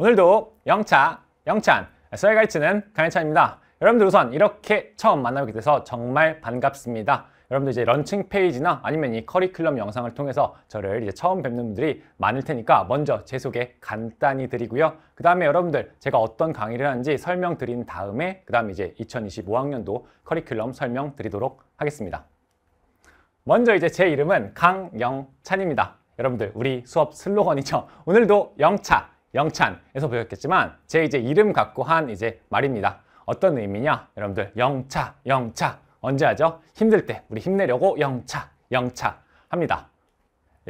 오늘도 영차, 영찬, 썰 가르치는 강현찬입니다. 여러분들 우선 이렇게 처음 만나게 돼서 정말 반갑습니다. 여러분들 이제 런칭 페이지나 아니면 이 커리큘럼 영상을 통해서 저를 이제 처음 뵙는 분들이 많을 테니까 먼저 제 소개 간단히 드리고요. 그 다음에 여러분들 제가 어떤 강의를 하는지 설명드린 다음에 그 다음에 이제 2025학년도 커리큘럼 설명드리도록 하겠습니다. 먼저 이제 제 이름은 강영찬입니다. 여러분들 우리 수업 슬로건이죠. 오늘도 영차, 영찬에서 보셨겠지만 제 이제 이름 갖고 한 이제 말입니다. 어떤 의미냐? 여러분들 영차, 영차 언제 하죠? 힘들 때 우리 힘내려고 영차, 영차 합니다.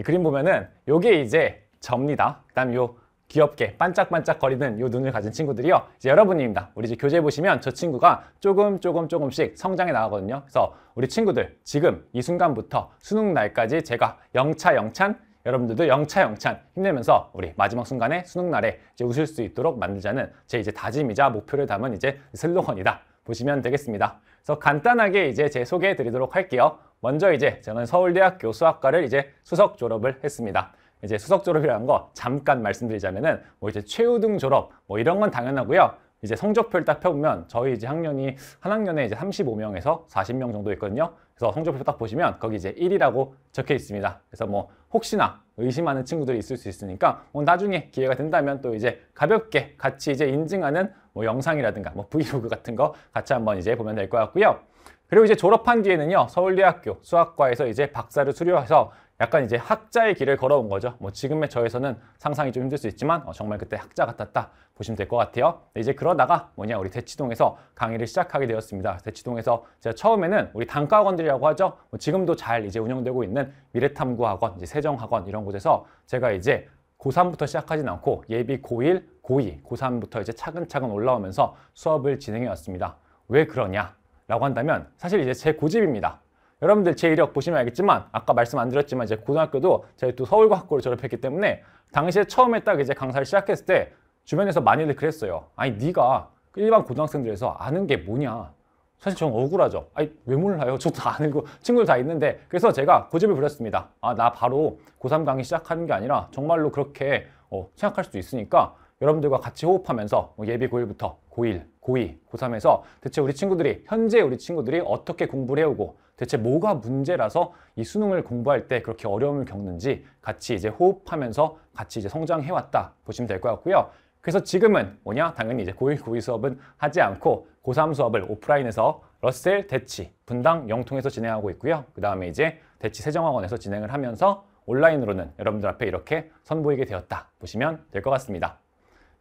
그림 보면은 요게 이제 접니다. 그다음 요 귀엽게 반짝반짝 거리는 요 눈을 가진 친구들이요. 이제 여러분입니다. 우리 이제 교재 보시면 저 친구가 조금 조금 조금씩 성장해 나가거든요. 그래서 우리 친구들 지금 이 순간부터 수능 날까지 제가 영차 영찬 여러분들도 영차 영찬 힘내면서 우리 마지막 순간에 수능 날에 이제 웃을 수 있도록 만들자는 제 이제 다짐이자 목표를 담은 이제 슬로건이다 보시면 되겠습니다. 그래서 간단하게 이제 제 소개해 드리도록 할게요. 먼저 이제 저는 서울대학교 수학과를 이제 수석 졸업을 했습니다. 이제 수석 졸업이라는 거 잠깐 말씀드리자면은 뭐 이제 최우등 졸업 뭐 이런 건 당연하고요. 이제 성적표를 딱 펴보면 저희 이제 학년이 한 학년에 이제 35명에서 40명 정도 있거든요. 그래서 성적표 딱 보시면 거기 이제 1이라고 적혀 있습니다. 그래서 뭐 혹시나 의심하는 친구들이 있을 수 있으니까 뭐 나중에 기회가 된다면 또 이제 가볍게 같이 이제 인증하는 뭐 영상이라든가 뭐 브이로그 같은 거 같이 한번 이제 보면 될 것 같고요. 그리고 이제 졸업한 뒤에는요 서울대학교 수학과에서 이제 박사를 수료해서 약간 이제 학자의 길을 걸어온 거죠. 뭐 지금의 저에서는 상상이 좀 힘들 수 있지만 어, 정말 그때 학자 같았다 보시면 될 것 같아요. 네, 이제 그러다가 뭐냐 우리 대치동에서 강의를 시작하게 되었습니다. 대치동에서 제가 처음에는 우리 단과학원들이라고 하죠. 뭐 지금도 잘 이제 운영되고 있는 미래탐구학원, 이제 세정학원 이런 곳에서 제가 이제 고3부터 시작하진 않고 예비 고1, 고2, 고3부터 이제 차근차근 올라오면서 수업을 진행해 왔습니다. 왜 그러냐? 라고 한다면 사실 이제 제 고집입니다. 여러분들 제 이력 보시면 알겠지만 아까 말씀 안 드렸지만 이제 고등학교도 제가 또 서울과학고를 졸업했기 때문에 당시에 처음에 딱 이제 강사를 시작했을 때 주변에서 많이들 그랬어요. 아니 네가 일반 고등학생들에서 아는 게 뭐냐. 사실 전 억울하죠. 아니 왜 몰라요? 저도 아는고 친구들 다 있는데 그래서 제가 고집을 부렸습니다. 아 나 바로 고3 강의 시작하는 게 아니라 정말로 그렇게 어, 생각할 수도 있으니까 여러분들과 같이 호흡하면서 뭐 예비 고1부터 고1, 고2, 고3에서 대체 우리 친구들이 현재 우리 친구들이 어떻게 공부를 해오고 대체 뭐가 문제라서 이 수능을 공부할 때 그렇게 어려움을 겪는지 같이 이제 호흡하면서 같이 이제 성장해왔다 보시면 될 것 같고요. 그래서 지금은 뭐냐? 당연히 이제 고1, 고2 수업은 하지 않고 고3 수업을 오프라인에서 러셀, 대치, 분당, 영통에서 진행하고 있고요. 그 다음에 이제 대치 세정학원에서 진행을 하면서 온라인으로는 여러분들 앞에 이렇게 선보이게 되었다 보시면 될 것 같습니다.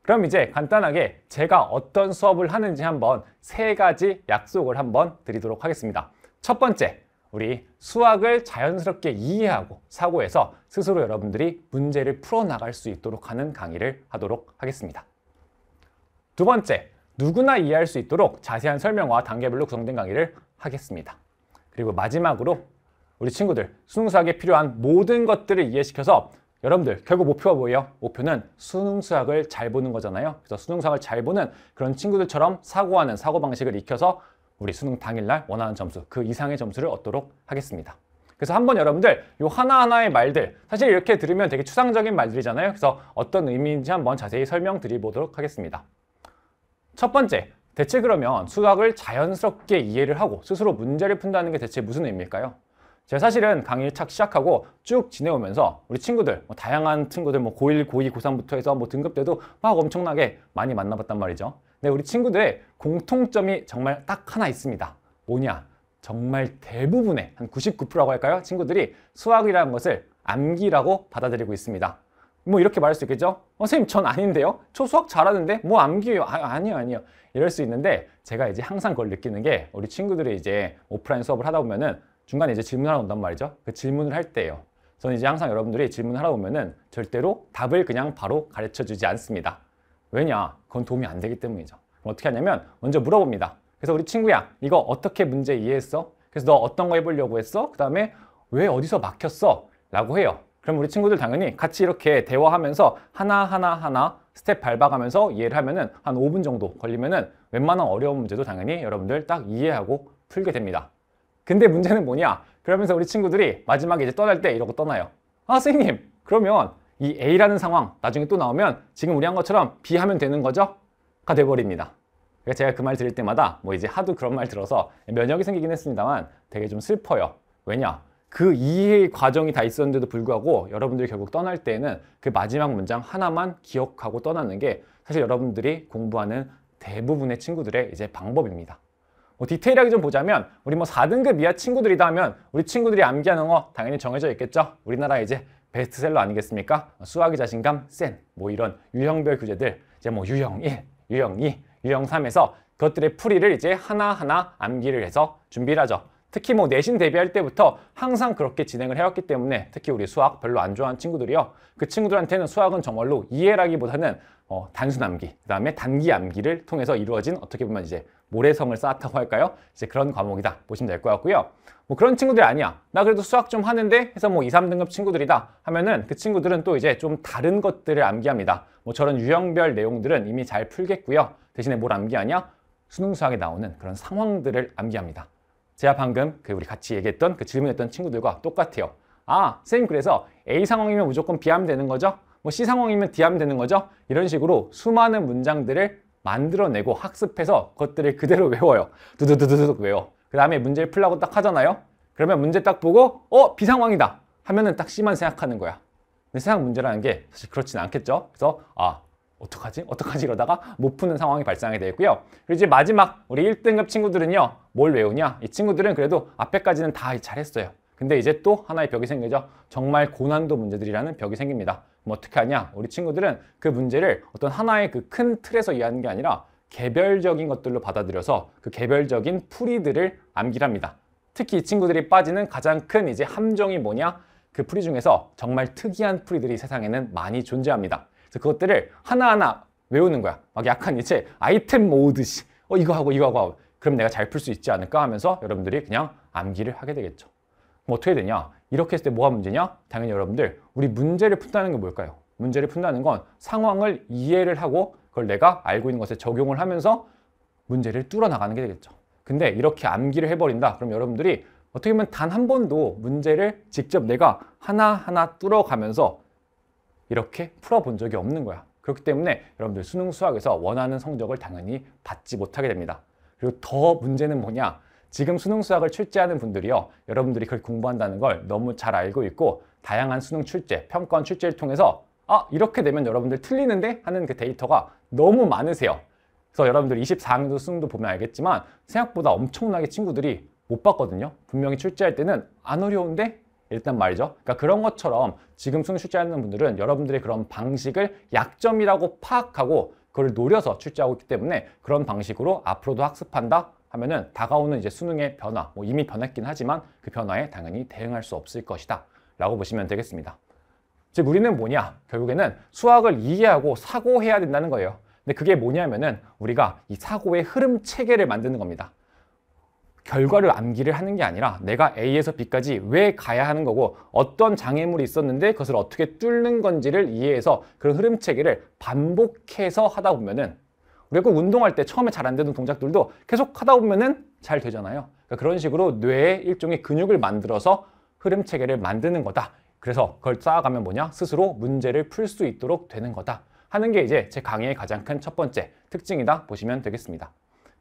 그럼 이제 간단하게 제가 어떤 수업을 하는지 한번 세 가지 약속을 한번 드리도록 하겠습니다. 첫 번째, 우리 수학을 자연스럽게 이해하고 사고해서 스스로 여러분들이 문제를 풀어나갈 수 있도록 하는 강의를 하도록 하겠습니다. 두 번째, 누구나 이해할 수 있도록 자세한 설명과 단계별로 구성된 강의를 하겠습니다. 그리고 마지막으로 우리 친구들 수능 수학에 필요한 모든 것들을 이해시켜서 여러분들 결국 목표가 뭐예요? 목표는 수능 수학을 잘 보는 거잖아요. 그래서 수능 수학을 잘 보는 그런 친구들처럼 사고하는 사고방식을 익혀서 우리 수능 당일날 원하는 점수, 그 이상의 점수를 얻도록 하겠습니다. 그래서 한번 여러분들 요 하나하나의 말들 사실 이렇게 들으면 되게 추상적인 말들이잖아요. 그래서 어떤 의미인지 한번 자세히 설명드리보도록 하겠습니다. 첫 번째, 대체 그러면 수학을 자연스럽게 이해를 하고 스스로 문제를 푼다는 게 대체 무슨 의미일까요? 제가 사실은 강의를 착 시작하고 쭉 지내오면서 우리 친구들, 뭐 다양한 친구들 뭐 고1, 고2, 고3부터 해서 뭐 등급 때도 막 엄청나게 많이 만나봤단 말이죠. 근 네, 우리 친구들의 공통점이 정말 딱 하나 있습니다. 뭐냐? 정말 대부분의 한 99%라고 할까요? 친구들이 수학이라는 것을 암기라고 받아들이고 있습니다. 뭐 이렇게 말할 수 있겠죠? 어, 선생님 전 아닌데요? 저 수학 잘하는데 뭐 암기예요? 아, 아니요 아니요 이럴 수 있는데 제가 이제 항상 그걸 느끼는 게 우리 친구들이 이제 오프라인 수업을 하다 보면은 중간에 이제 질문을 하러 온단 말이죠 그 질문을 할 때예요 저는 이제 항상 여러분들이 질문을 하러 오면은 절대로 답을 그냥 바로 가르쳐 주지 않습니다 왜냐 그건 도움이 안 되기 때문이죠. 그럼 어떻게 하냐면 먼저 물어봅니다. 그래서 우리 친구야 이거 어떻게 문제 이해했어? 그래서 너 어떤 거 해보려고 했어? 그 다음에 왜 어디서 막혔어? 라고 해요. 그럼 우리 친구들 당연히 같이 이렇게 대화하면서 하나하나 하나 스텝 밟아가면서 이해를 하면은 한 5분 정도 걸리면은 웬만한 어려운 문제도 당연히 여러분들 딱 이해하고 풀게 됩니다. 근데 문제는 뭐냐? 그러면서 우리 친구들이 마지막에 이제 떠날 때 이러고 떠나요. 아, 선생님, 그러면 이 A라는 상황 나중에 또 나오면 지금 우리 한 것처럼 B 하면 되는 거죠? 가 돼버립니다. 그러니까 제가 그말 들을 때마다 뭐 이제 하도 그런 말 들어서 면역이 생기긴 했습니다만 되게 좀 슬퍼요. 왜냐? 그 이해의 과정이 다 있었는데도 불구하고 여러분들이 결국 떠날 때에는 그 마지막 문장 하나만 기억하고 떠나는 게 사실 여러분들이 공부하는 대부분의 친구들의 이제 방법입니다. 뭐 디테일하게 좀 보자면 우리 뭐 4등급 이하 친구들이다 하면 우리 친구들이 암기하는 거 당연히 정해져 있겠죠? 우리나라 이제 베스트셀러 아니겠습니까? 수학의 자신감 센 뭐 이런 유형별 교재들 이제 뭐 유형 1, 유형 2, 유형 3에서 그것들의 풀이를 이제 하나하나 암기를 해서 준비를 하죠. 특히 뭐 내신 대비할 때부터 항상 그렇게 진행을 해왔기 때문에 특히 우리 수학 별로 안 좋아하는 친구들이요. 그 친구들한테는 수학은 정말로 이해라기보다는 어, 단순 암기, 그 다음에 단기 암기를 통해서 이루어진 어떻게 보면 이제 모래성을 쌓았다고 할까요? 이제 그런 과목이다 보시면 될 것 같고요. 뭐 그런 친구들이 아니야. 나 그래도 수학 좀 하는데 해서 뭐 2, 3등급 친구들이다 하면은 그 친구들은 또 이제 좀 다른 것들을 암기합니다. 뭐 저런 유형별 내용들은 이미 잘 풀겠고요. 대신에 뭘 암기하냐? 수능 수학에 나오는 그런 상황들을 암기합니다. 제가 방금 그 우리 같이 얘기했던 그 질문했던 친구들과 똑같아요. 아, 선생님 그래서 A 상황이면 무조건 B 하면 되는 거죠? 뭐 C 상황이면 D 하면 되는 거죠? 이런 식으로 수많은 문장들을 만들어내고 학습해서 그것들을 그대로 외워요. 두두두두둑 외워. 그 다음에 문제를 풀라고 딱 하잖아요. 그러면 문제 딱 보고 어 비상황이다 하면은 딱 C만 생각하는 거야. 근데 세상 문제라는 게 사실 그렇진 않겠죠. 그래서 아 어떡하지? 어떡하지? 이러다가 못 푸는 상황이 발생하게 되겠고요. 그리고 이제 마지막 우리 1등급 친구들은요. 뭘 외우냐? 이 친구들은 그래도 앞에까지는 다 잘했어요. 근데 이제 또 하나의 벽이 생기죠. 정말 고난도 문제들이라는 벽이 생깁니다. 그 뭐 어떻게 하냐? 우리 친구들은 그 문제를 어떤 하나의 그 큰 틀에서 이해하는 게 아니라 개별적인 것들로 받아들여서 그 개별적인 풀이들을 암기합니다. 특히 이 친구들이 빠지는 가장 큰 이제 함정이 뭐냐? 그 풀이 중에서 정말 특이한 풀이들이 세상에는 많이 존재합니다. 그래서 그것들을 하나하나 외우는 거야. 막 약간 이제 아이템 모으듯이 어 이거 하고 이거 하고 그럼 내가 잘 풀 수 있지 않을까 하면서 여러분들이 그냥 암기를 하게 되겠죠. 그 어떻게 되냐? 이렇게 했을 때 뭐가 문제냐? 당연히 여러분들 우리 문제를 푼다는 게 뭘까요? 문제를 푼다는 건 상황을 이해를 하고 그걸 내가 알고 있는 것에 적용을 하면서 문제를 뚫어나가는 게 되겠죠. 근데 이렇게 암기를 해버린다. 그럼 여러분들이 어떻게 보면 단 한 번도 문제를 직접 내가 하나하나 뚫어가면서 이렇게 풀어본 적이 없는 거야. 그렇기 때문에 여러분들 수능 수학에서 원하는 성적을 당연히 받지 못하게 됩니다. 그리고 더 문제는 뭐냐? 지금 수능 수학을 출제하는 분들이요. 여러분들이 그걸 공부한다는 걸 너무 잘 알고 있고 다양한 수능 출제, 평가원 출제를 통해서 아, 이렇게 되면 여러분들 틀리는데 하는 그 데이터가 너무 많으세요. 그래서 여러분들 24학년도 수능도 보면 알겠지만 생각보다 엄청나게 친구들이 못 봤거든요. 분명히 출제할 때는 안 어려운데 일단 말이죠. 그러니까 그런 것처럼 지금 수능 출제하는 분들은 여러분들의 그런 방식을 약점이라고 파악하고 그걸 노려서 출제하고 있기 때문에 그런 방식으로 앞으로도 학습한다 하면은 다가오는 이제 수능의 변화, 뭐 이미 변했긴 하지만 그 변화에 당연히 대응할 수 없을 것이다. 라고 보시면 되겠습니다. 즉, 우리는 뭐냐? 결국에는 수학을 이해하고 사고해야 된다는 거예요. 근데 그게 뭐냐면은 우리가 이 사고의 흐름 체계를 만드는 겁니다. 결과를 암기를 하는 게 아니라 내가 A에서 B까지 왜 가야 하는 거고 어떤 장애물이 있었는데 그것을 어떻게 뚫는 건지를 이해해서 그런 흐름 체계를 반복해서 하다 보면은 그리고 운동할 때 처음에 잘 안 되는 동작들도 계속 하다 보면은 잘 되잖아요. 그러니까 그런 식으로 뇌의 일종의 근육을 만들어서 흐름 체계를 만드는 거다. 그래서 그걸 쌓아가면 뭐냐? 스스로 문제를 풀 수 있도록 되는 거다. 하는 게 이제 제 강의의 가장 큰 첫 번째 특징이다 보시면 되겠습니다.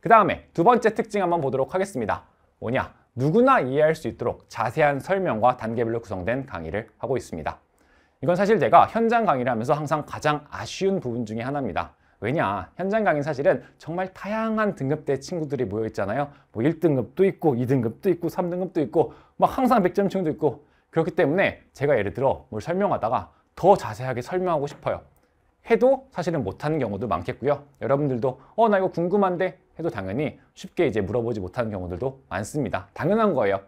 그 다음에 두 번째 특징 한번 보도록 하겠습니다. 뭐냐? 누구나 이해할 수 있도록 자세한 설명과 단계별로 구성된 강의를 하고 있습니다. 이건 사실 제가 현장 강의를 하면서 항상 가장 아쉬운 부분 중에 하나입니다. 왜냐, 현장 강의 사실은 정말 다양한 등급대 친구들이 모여 있잖아요. 뭐 1등급도 있고 2등급도 있고 3등급도 있고 막 항상 100점 층도 있고 그렇기 때문에 제가 예를 들어 뭘 설명하다가 더 자세하게 설명하고 싶어요. 해도 사실은 못하는 경우도 많겠고요. 여러분들도 어 나 이거 궁금한데 해도 당연히 쉽게 이제 물어보지 못하는 경우들도 많습니다. 당연한 거예요.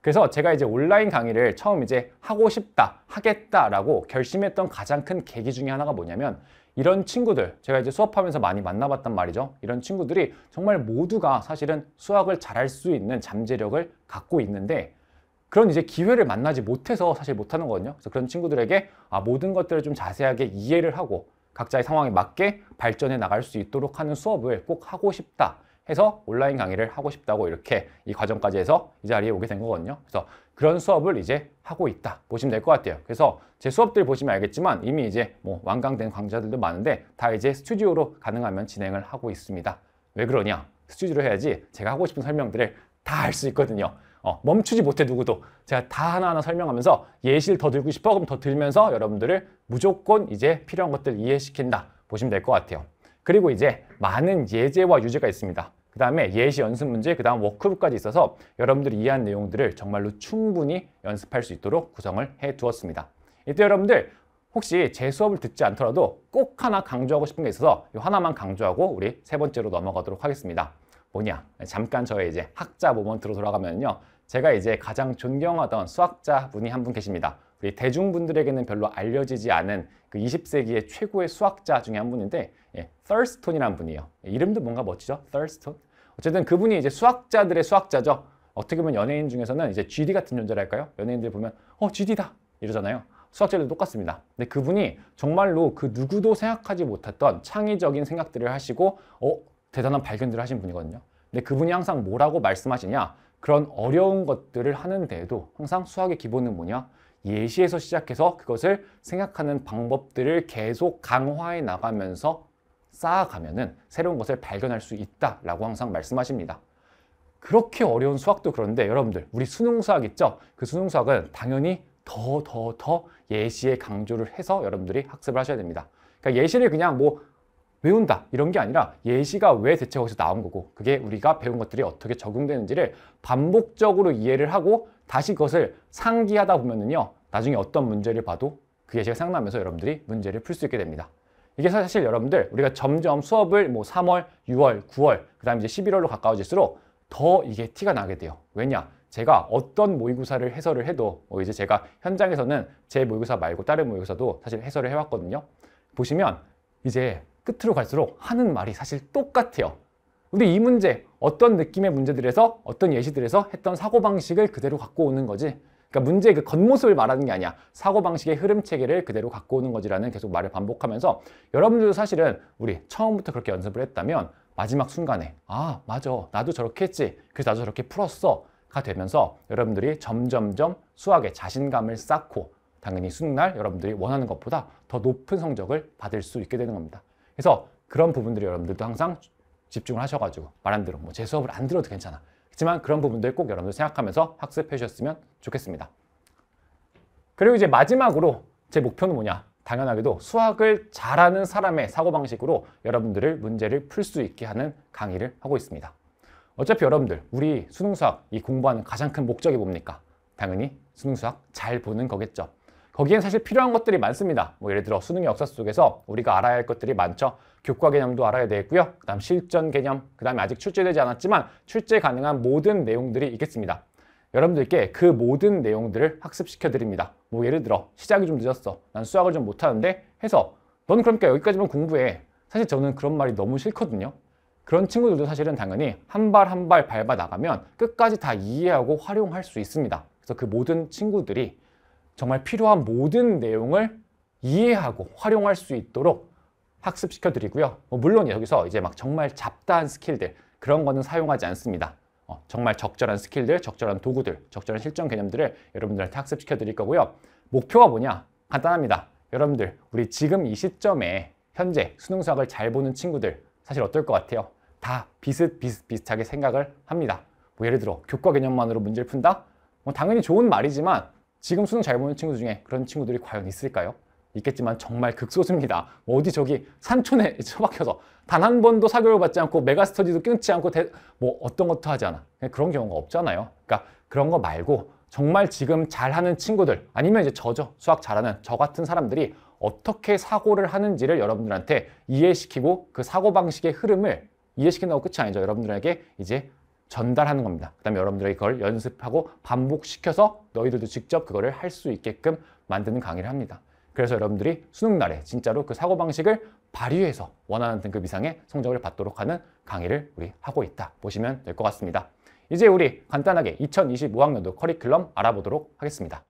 그래서 제가 이제 온라인 강의를 처음 이제 하고 싶다, 하겠다라고 결심했던 가장 큰 계기 중에 하나가 뭐냐면 이런 친구들 제가 이제 수업하면서 많이 만나봤단 말이죠 이런 친구들이 정말 모두가 사실은 수학을 잘할 수 있는 잠재력을 갖고 있는데 그런 이제 기회를 만나지 못해서 사실 못하는 거거든요 그래서 그런 친구들에게 아, 모든 것들을 좀 자세하게 이해를 하고 각자의 상황에 맞게 발전해 나갈 수 있도록 하는 수업을 꼭 하고 싶다 해서 온라인 강의를 하고 싶다고 이렇게 이 과정까지 해서 이 자리에 오게 된 거거든요. 그래서 그런 수업을 이제 하고 있다 보시면 될 것 같아요 그래서 제 수업들 보시면 알겠지만 이미 이제 뭐 완강된 강좌들도 많은데 다 이제 스튜디오로 가능하면 진행을 하고 있습니다 왜 그러냐 스튜디오로 해야지 제가 하고 싶은 설명들을 다 할 수 있거든요 어, 멈추지 못해 누구도 제가 다 하나하나 설명하면서 예시를 더 들고 싶어 그럼 더 들면서 여러분들을 무조건 이제 필요한 것들 이해시킨다 보시면 될 것 같아요 그리고 이제 많은 예제와 유제가 있습니다 그 다음에 예시 연습 문제, 그 다음 워크북까지 있어서 여러분들이 이해한 내용들을 정말로 충분히 연습할 수 있도록 구성을 해두었습니다. 이때 여러분들 혹시 제 수업을 듣지 않더라도 꼭 하나 강조하고 싶은 게 있어서 이 하나만 강조하고 우리 세 번째로 넘어가도록 하겠습니다. 뭐냐? 잠깐 저의 이제 학자 모먼트로 돌아가면요. 제가 이제 가장 존경하던 수학자분이 한 분 계십니다. 우리 대중분들에게는 별로 알려지지 않은 그 20세기의 최고의 수학자 중에 한 분인데 예, 서스톤이란 분이에요. 예, 이름도 뭔가 멋지죠? 서스톤. 어쨌든 그분이 이제 수학자들의 수학자죠. 어떻게 보면 연예인 중에서는 이제 GD 같은 존재랄까요? 연예인들 보면 어 GD다 이러잖아요. 수학자들도 똑같습니다. 근데 그분이 정말로 그 누구도 생각하지 못했던 창의적인 생각들을 하시고 어 대단한 발견들을 하신 분이거든요. 근데 그분이 항상 뭐라고 말씀하시냐? 그런 어려운 것들을 하는데도 항상 수학의 기본은 뭐냐? 예시에서 시작해서 그것을 생각하는 방법들을 계속 강화해 나가면서 쌓아가면은 새로운 것을 발견할 수 있다라고 항상 말씀하십니다. 그렇게 어려운 수학도 그런데 여러분들 우리 수능 수학 있죠? 그 수능 수학은 당연히 더 더, 더 예시에 강조를 해서 여러분들이 학습을 하셔야 됩니다. 그러니까 예시를 그냥 뭐 외운다 이런 게 아니라 예시가 왜 대체 거기서 나온 거고 그게 우리가 배운 것들이 어떻게 적용되는지를 반복적으로 이해를 하고 다시 그것을 상기하다 보면은요, 나중에 어떤 문제를 봐도 그게 제가 생각나면서 여러분들이 문제를 풀 수 있게 됩니다. 이게 사실 여러분들 우리가 점점 수업을 뭐 3월, 6월, 9월, 그 다음에 이제 11월로 가까워질수록 더 이게 티가 나게 돼요. 왜냐? 제가 어떤 모의고사를 해설을 해도 어 이제 제가 현장에서는 제 모의고사 말고 다른 모의고사도 사실 해설을 해왔거든요. 보시면 이제 끝으로 갈수록 하는 말이 사실 똑같아요. 우리 이 문제, 어떤 느낌의 문제들에서 어떤 예시들에서 했던 사고방식을 그대로 갖고 오는 거지. 그러니까 문제의 그 겉모습을 말하는 게 아니야. 사고방식의 흐름체계를 그대로 갖고 오는 거지라는 계속 말을 반복하면서 여러분들도 사실은 우리 처음부터 그렇게 연습을 했다면 마지막 순간에 아, 맞아. 나도 저렇게 했지. 그래서 나도 저렇게 풀었어. 가 되면서 여러분들이 점점점 수학에 자신감을 쌓고 당연히 수능날 여러분들이 원하는 것보다 더 높은 성적을 받을 수 있게 되는 겁니다. 그래서 그런 부분들이 여러분들도 항상 집중을 하셔가지고 말한 대로 뭐제 수업을 안 들어도 괜찮아. 그렇지만 그런 부분들 꼭 여러분들 생각하면서 학습해 주셨으면 좋겠습니다. 그리고 이제 마지막으로 제 목표는 뭐냐? 당연하게도 수학을 잘하는 사람의 사고방식으로 여러분들을 문제를 풀 수 있게 하는 강의를 하고 있습니다. 어차피 여러분들 우리 수능수학 이 공부하는 가장 큰 목적이 뭡니까? 당연히 수능수학 잘 보는 거겠죠. 거기엔 사실 필요한 것들이 많습니다. 뭐 예를 들어 수능 역사 속에서 우리가 알아야 할 것들이 많죠. 교과 개념도 알아야 되겠고요. 그다음 실전 개념, 그다음에 아직 출제되지 않았지만 출제 가능한 모든 내용들이 있겠습니다. 여러분들께 그 모든 내용들을 학습시켜 드립니다. 뭐 예를 들어 시작이 좀 늦었어. 난 수학을 좀 못하는데 해서 넌 그러니까 여기까지만 공부해. 사실 저는 그런 말이 너무 싫거든요. 그런 친구들도 사실은 당연히 한 발 한 발 밟아 나가면 끝까지 다 이해하고 활용할 수 있습니다. 그래서 그 모든 친구들이 정말 필요한 모든 내용을 이해하고 활용할 수 있도록 학습시켜 드리고요. 뭐 물론 여기서 이제 막 정말 잡다한 스킬들 그런 거는 사용하지 않습니다. 어, 정말 적절한 스킬들, 적절한 도구들, 적절한 실전 개념들을 여러분들한테 학습시켜 드릴 거고요. 목표가 뭐냐? 간단합니다. 여러분들, 우리 지금 이 시점에 현재 수능 수학을 잘 보는 친구들 사실 어떨 것 같아요? 다 비슷비슷비슷하게 생각을 합니다. 뭐 예를 들어 교과 개념만으로 문제를 푼다? 뭐 당연히 좋은 말이지만 지금 수능 잘 보는 친구 중에 그런 친구들이 과연 있을까요? 있겠지만 정말 극소수입니다. 뭐 어디 저기 산촌에 처박혀서 단 한 번도 사교육을 받지 않고 메가스터디도 끊지 않고 뭐 어떤 것도 하지 않아. 그런 경우가 없잖아요. 그러니까 그런 거 말고 정말 지금 잘하는 친구들 아니면 이제 저죠. 수학 잘하는 저 같은 사람들이 어떻게 사고를 하는지를 여러분들한테 이해시키고 그 사고방식의 흐름을 이해시킨다고 끝이 아니죠. 여러분들에게 이제 전달하는 겁니다. 그 다음에 여러분들에게 그걸 연습하고 반복시켜서 너희들도 직접 그거를 할 수 있게끔 만드는 강의를 합니다. 그래서 여러분들이 수능날에 진짜로 그 사고방식을 발휘해서 원하는 등급 이상의 성적을 받도록 하는 강의를 우리 하고 있다. 보시면 될 것 같습니다. 이제 우리 간단하게 2025학년도 커리큘럼 알아보도록 하겠습니다.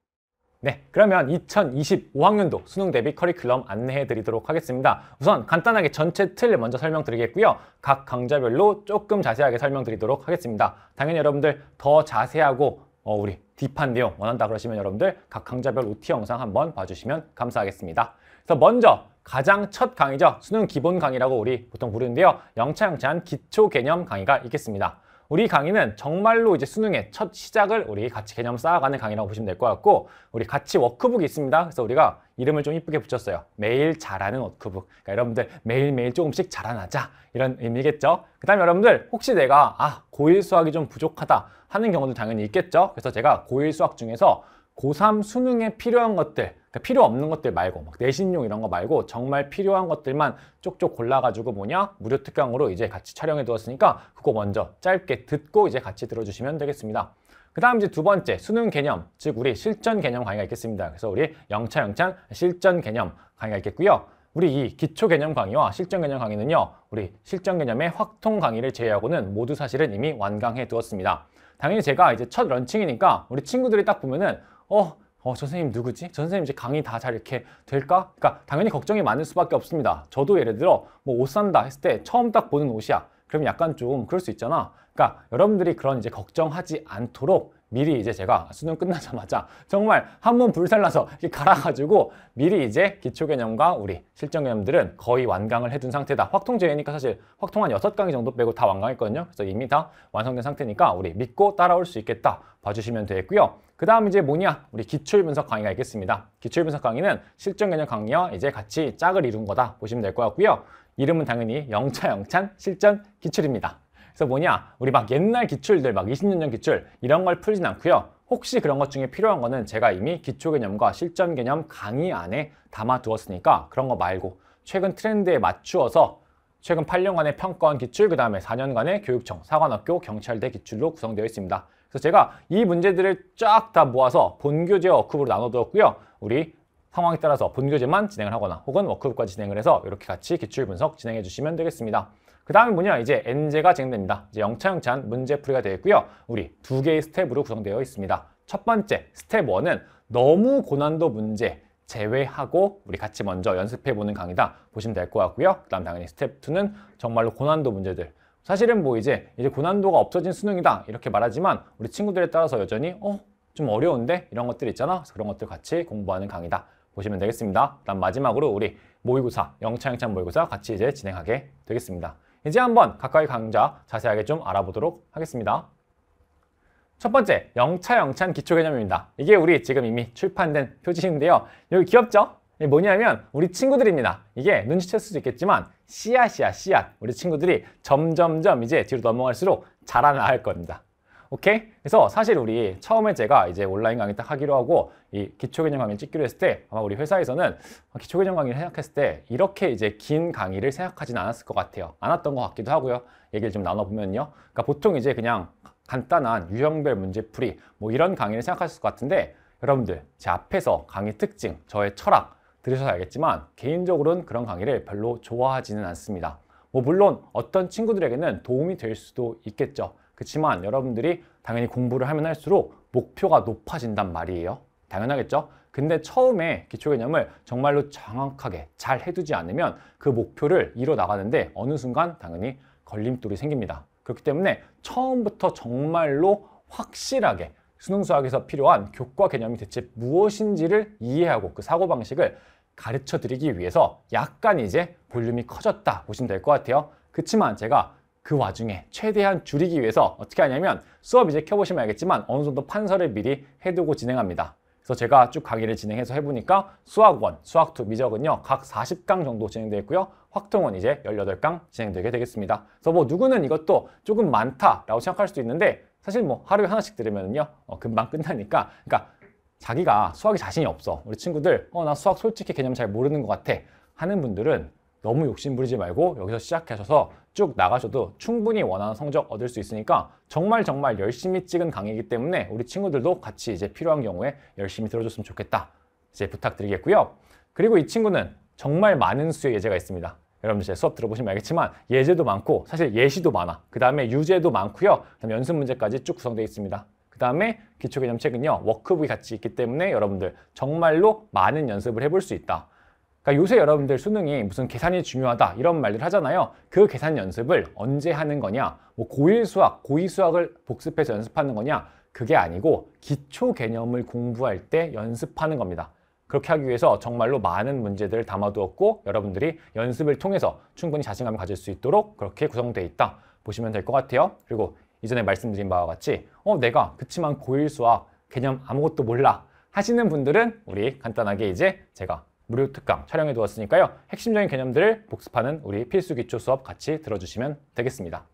네, 그러면 2025학년도 수능 대비 커리큘럼 안내해 드리도록 하겠습니다. 우선 간단하게 전체 틀을 먼저 설명드리겠고요. 각 강좌별로 조금 자세하게 설명드리도록 하겠습니다. 당연히 여러분들 더 자세하고 어, 우리 딥한 내용 원한다 그러시면 여러분들 각 강좌별 OT 영상 한번 봐주시면 감사하겠습니다. 그래서 먼저 가장 첫 강의죠. 수능 기본 강의라고 우리 보통 부르는데요. 영차영차 기초 개념 강의가 있겠습니다. 우리 강의는 정말로 이제 수능의 첫 시작을 우리 같이 개념 쌓아가는 강의라고 보시면 될 것 같고 우리 같이 워크북이 있습니다. 그래서 우리가 이름을 좀 이쁘게 붙였어요. 매일 잘하는 워크북. 그러니까 여러분들 매일매일 조금씩 자라나자 이런 의미겠죠. 그 다음에 여러분들 혹시 내가 아 고1 수학이 좀 부족하다 하는 경우도 당연히 있겠죠. 그래서 제가 고1 수학 중에서 고3 수능에 필요한 것들 그러니까 필요 없는 것들 말고 막 내신용 이런 거 말고 정말 필요한 것들만 쪽쪽 골라가지고 뭐냐 무료 특강으로 이제 같이 촬영해 두었으니까 그거 먼저 짧게 듣고 이제 같이 들어주시면 되겠습니다. 그 다음 이제 두 번째 수능 개념 즉 우리 실전 개념 강의가 있겠습니다. 그래서 우리 영차 영찬 실전 개념 강의가 있겠고요. 우리 이 기초 개념 강의와 실전 개념 강의는요 우리 실전 개념의 확통 강의를 제외하고는 모두 사실은 이미 완강해 두었습니다. 당연히 제가 이제 첫 런칭이니까 우리 친구들이 딱 보면은 어, 어, 선생님 누구지? 선생님 이제 강의 다 잘 이렇게 될까? 그러니까 당연히 걱정이 많을 수밖에 없습니다. 저도 예를 들어 뭐 옷 산다 했을 때 처음 딱 보는 옷이야. 그럼 약간 좀 그럴 수 있잖아. 그러니까 여러분들이 그런 이제 걱정하지 않도록 미리 이제 제가 수능 끝나자마자 정말 한 번 불살라서 갈아가지고 미리 이제 기초 개념과 우리 실전 개념들은 거의 완강을 해둔 상태다. 확통제이니까 사실 확통 한 여섯 강의 정도 빼고 다 완강했거든요. 그래서 이미 다 완성된 상태니까 우리 믿고 따라올 수 있겠다 봐주시면 되겠고요. 그 다음 이제 뭐냐? 우리 기출 분석 강의가 있겠습니다. 기출 분석 강의는 실전 개념 강의와 이제 같이 짝을 이룬 거다 보시면 될 것 같고요. 이름은 당연히 영차영찬 실전 기출입니다. 그래서 뭐냐 우리 막 옛날 기출들 막 20년 전 기출 이런 걸 풀진 않고요. 혹시 그런 것 중에 필요한 거는 제가 이미 기초 개념과 실전 개념 강의 안에 담아두었으니까 그런 거 말고 최근 트렌드에 맞추어서 최근 8년간의 평가원 기출, 그 다음에 4년간의 교육청, 사관학교, 경찰대 기출로 구성되어 있습니다. 그래서 제가 이 문제들을 쫙 다 모아서 본교재 워크북으로 나눠두었고요. 우리 상황에 따라서 본교재만 진행을 하거나 혹은 워크북지 진행을 해서 이렇게 같이 기출 분석 진행해 주시면 되겠습니다. 그 다음에 뭐냐 이제 엔제가 진행됩니다. 이제 영차영차 문제풀이가 되겠고요. 우리 두 개의 스텝으로 구성되어 있습니다. 첫 번째 스텝 1은 너무 고난도 문제 제외하고 우리 같이 먼저 연습해보는 강의다 보시면 될 것 같고요. 그 다음 당연히 스텝 2는 정말로 고난도 문제들 사실은 뭐 이제 이제 고난도가 없어진 수능이다 이렇게 말하지만 우리 친구들에 따라서 여전히 어? 좀 어려운데? 이런 것들 있잖아 그런 것들 같이 공부하는 강의다 보시면 되겠습니다. 그다음 마지막으로 우리 모의고사, 영차영차 모의고사 같이 이제 진행하게 되겠습니다. 이제 한번 가까이 강좌 자세하게 좀 알아보도록 하겠습니다. 첫 번째, 영차영찬 기초 개념입니다. 이게 우리 지금 이미 출판된 표지인데요. 여기 귀엽죠? 이게 뭐냐면 우리 친구들입니다. 이게 눈치챌 수도 있겠지만 씨앗 씨앗, 씨앗. 우리 친구들이 점점점 이제 뒤로 넘어갈수록 자라나할 겁니다. 오케이? 그래서 사실 우리 처음에 제가 이제 온라인 강의 딱 하기로 하고 이 기초개념 강의를 찍기로 했을 때 아마 우리 회사에서는 아, 기초개념 강의를 생각했을 때 이렇게 이제 긴 강의를 생각하진 않았을 것 같아요. 않았던 것 같기도 하고요. 얘기를 좀 나눠보면요. 그러니까 보통 이제 그냥 간단한 유형별 문제풀이 뭐 이런 강의를 생각하실 것 같은데 여러분들 제 앞에서 강의 특징, 저의 철학 들으셔서 알겠지만 개인적으로는 그런 강의를 별로 좋아하지는 않습니다. 뭐 물론 어떤 친구들에게는 도움이 될 수도 있겠죠. 그렇지만 여러분들이 당연히 공부를 하면 할수록 목표가 높아진단 말이에요. 당연하겠죠? 근데 처음에 기초 개념을 정말로 정확하게 잘 해두지 않으면 그 목표를 이뤄 나가는데 어느 순간 당연히 걸림돌이 생깁니다. 그렇기 때문에 처음부터 정말로 확실하게 수능 수학에서 필요한 교과 개념이 대체 무엇인지를 이해하고 그 사고방식을 가르쳐 드리기 위해서 약간 이제 볼륨이 커졌다 보시면 될 것 같아요. 그렇지만 제가 그 와중에 최대한 줄이기 위해서 어떻게 하냐면 수업 이제 켜보시면 알겠지만 어느 정도 판서를 미리 해두고 진행합니다. 그래서 제가 쭉 강의를 진행해서 해보니까 수학 1, 수학 2, 미적은요. 각 40강 정도 진행되어 있고요. 확통은 이제 18강 진행되게 되겠습니다. 그래서 뭐 누구는 이것도 조금 많다라고 생각할 수도 있는데 사실 뭐 하루에 하나씩 들으면요. 어, 금방 끝나니까 그러니까 자기가 수학에 자신이 없어. 우리 친구들 어 나 수학 솔직히 개념 잘 모르는 것 같아 하는 분들은 너무 욕심부리지 말고 여기서 시작하셔서 쭉 나가셔도 충분히 원하는 성적 얻을 수 있으니까 정말 정말 열심히 찍은 강의이기 때문에 우리 친구들도 같이 이제 필요한 경우에 열심히 들어줬으면 좋겠다 이제 부탁드리겠고요 그리고 이 친구는 정말 많은 수의 예제가 있습니다 여러분들 제 수업 들어보시면 알겠지만 예제도 많고 사실 예시도 많아 그 다음에 유제도 많고요 그다음 연습 문제까지 쭉 구성되어 있습니다 그 다음에 기초개념책은요 워크북이 같이 있기 때문에 여러분들 정말로 많은 연습을 해볼 수 있다 그러니까 요새 여러분들 수능이 무슨 계산이 중요하다 이런 말들 하잖아요. 그 계산 연습을 언제 하는 거냐? 뭐 고1 수학, 고2 수학을 복습해서 연습하는 거냐? 그게 아니고 기초 개념을 공부할 때 연습하는 겁니다. 그렇게 하기 위해서 정말로 많은 문제들을 담아두었고 여러분들이 연습을 통해서 충분히 자신감을 가질 수 있도록 그렇게 구성되어 있다 보시면 될 것 같아요. 그리고 이전에 말씀드린 바와 같이 어 내가 그치만 고1 수학 개념 아무것도 몰라 하시는 분들은 우리 간단하게 이제 제가 무료 특강 촬영해 두었으니까요. 핵심적인 개념들을 복습하는 우리 필수 기초 수업 같이 들어주시면 되겠습니다.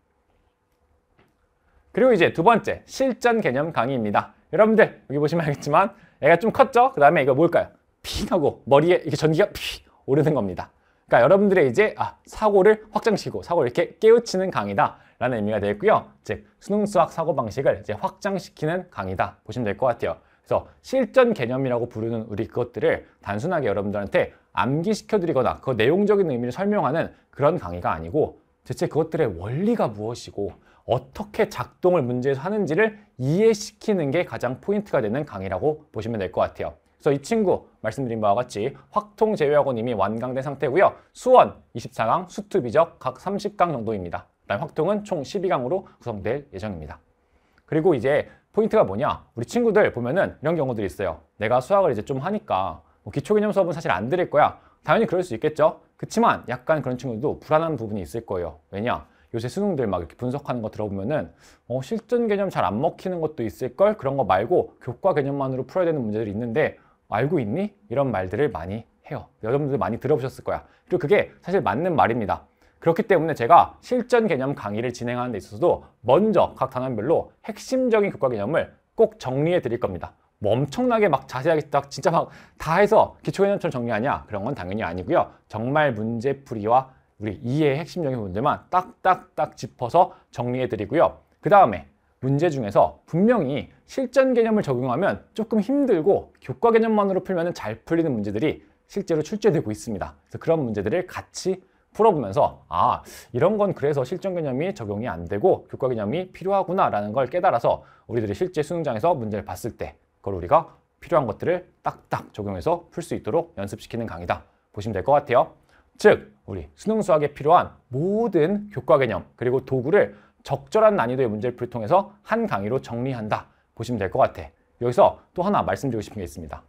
그리고 이제 두 번째 실전 개념 강의입니다. 여러분들 여기 보시면 알겠지만 애가 좀 컸죠? 그 다음에 이거 뭘까요? 핑 하고 머리에 이게 전기가 피 오르는 겁니다. 그러니까 여러분들의 이제 아, 사고를 확장시키고 사고를 이렇게 깨우치는 강의다 라는 의미가 되겠고요. 즉 수능 수학 사고 방식을 이제 확장시키는 강의다 보시면 될 것 같아요. 그래서 실전 개념이라고 부르는 우리 그것들을 단순하게 여러분들한테 암기시켜드리거나 그 내용적인 의미를 설명하는 그런 강의가 아니고 대체 그것들의 원리가 무엇이고 어떻게 작동을 문제에서 하는지를 이해시키는 게 가장 포인트가 되는 강의라고 보시면 될 것 같아요. 그래서 이 친구 말씀드린 바와 같이 확통 제외하고 이미 완강된 상태고요. 수원 24강, 수투 비적 각 30강 정도입니다. 그다음 확통은 총 12강으로 구성될 예정입니다. 그리고 이제 포인트가 뭐냐? 우리 친구들 보면은 이런 경우들이 있어요. 내가 수학을 이제 좀 하니까 뭐 기초개념 수업은 사실 안 드릴 거야. 당연히 그럴 수 있겠죠. 그렇지만 약간 그런 친구들도 불안한 부분이 있을 거예요. 왜냐? 요새 수능들 막 이렇게 분석하는 거 들어보면은 어, 실전 개념 잘 안 먹히는 것도 있을 걸 그런 거 말고 교과 개념만으로 풀어야 되는 문제들이 있는데 알고 있니? 이런 말들을 많이 해요. 여러분들 많이 들어보셨을 거야. 그리고 그게 사실 맞는 말입니다. 그렇기 때문에 제가 실전 개념 강의를 진행하는 데 있어서도 먼저 각 단원별로 핵심적인 교과 개념을 꼭 정리해 드릴 겁니다. 뭐 엄청나게 막 자세하게 딱 진짜 막 다 해서 기초 개념처럼 정리하냐 그런 건 당연히 아니고요. 정말 문제풀이와 우리 이해의 핵심적인 문제만 딱딱딱 짚어서 정리해 드리고요. 그 다음에 문제 중에서 분명히 실전 개념을 적용하면 조금 힘들고 교과 개념만으로 풀면 잘 풀리는 문제들이 실제로 출제되고 있습니다. 그래서 그런 문제들을 같이 풀어보면서 아 이런 건 그래서 실전 개념이 적용이 안 되고 교과 개념이 필요하구나라는 걸 깨달아서 우리들이 실제 수능장에서 문제를 봤을 때 그걸 우리가 필요한 것들을 딱딱 적용해서 풀 수 있도록 연습시키는 강의다 보시면 될 것 같아요. 즉 우리 수능 수학에 필요한 모든 교과 개념 그리고 도구를 적절한 난이도의 문제를 풀통해서 한 강의로 정리한다 보시면 될 것 같아. 여기서 또 하나 말씀드리고 싶은 게 있습니다.